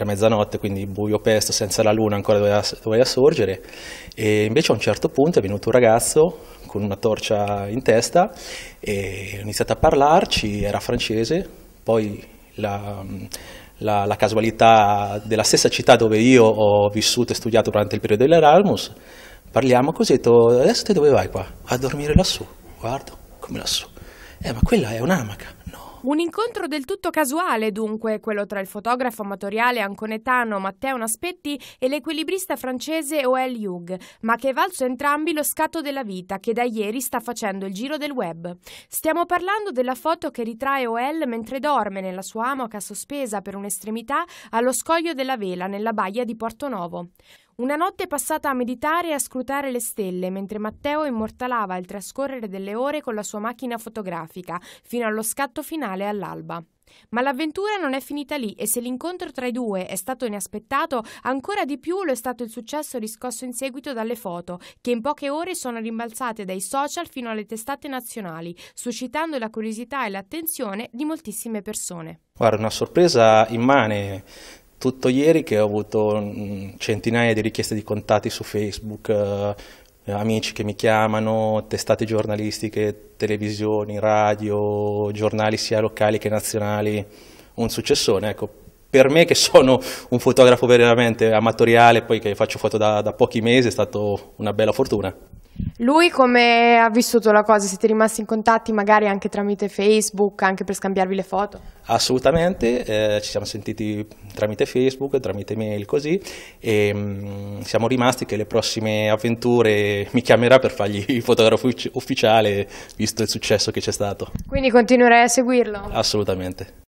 era mezzanotte, quindi buio pesto, senza la luna ancora doveva, doveva sorgere, e invece a un certo punto è venuto un ragazzo con una torcia in testa e ho iniziato a parlarci, era francese, poi la, la, la, casualità della stessa città dove io ho vissuto e studiato durante il periodo dell'Erasmus, parliamo così, ho detto adesso te dove vai qua? A dormire lassù, guardo come lassù. Eh ma quella è un'amaca. Un incontro del tutto casuale, dunque, quello tra il fotografo amatoriale anconetano Matteo Naspetti e l'equilibrista francese Oel Hugh, ma che è valso entrambi lo scatto della vita che da ieri sta facendo il giro del web. Stiamo parlando della foto che ritrae Oel mentre dorme nella sua amaca sospesa per un'estremità allo scoglio della vela nella baia di Porto Novo. Una notte passata a meditare e a scrutare le stelle, mentre Matteo immortalava il trascorrere delle ore con la sua macchina fotografica, fino allo scatto finale all'alba. Ma l'avventura non è finita lì e se l'incontro tra i due è stato inaspettato, ancora di più lo è stato il successo riscosso in seguito dalle foto, che in poche ore sono rimbalzate dai social fino alle testate nazionali, suscitando la curiosità e l'attenzione di moltissime persone. Guarda, una sorpresa immane tutto ieri che ho avuto centinaia di richieste di contatti su Facebook, eh, amici che mi chiamano, testate giornalistiche, televisioni, radio, giornali sia locali che nazionali, un successone. Ecco, per me che sono un fotografo veramente amatoriale, poi che faccio foto da, da pochi mesi, è stata una bella fortuna. Lui come ha vissuto la cosa? Siete rimasti in contatti magari anche tramite Facebook, anche per scambiarvi le foto? Assolutamente, eh, ci siamo sentiti tramite Facebook, tramite mail così e mh, mm, siamo rimasti che le prossime avventure mi chiamerà per fargli il fotografo ufficiale visto il successo che c'è stato. Quindi continuerai a seguirlo? Assolutamente.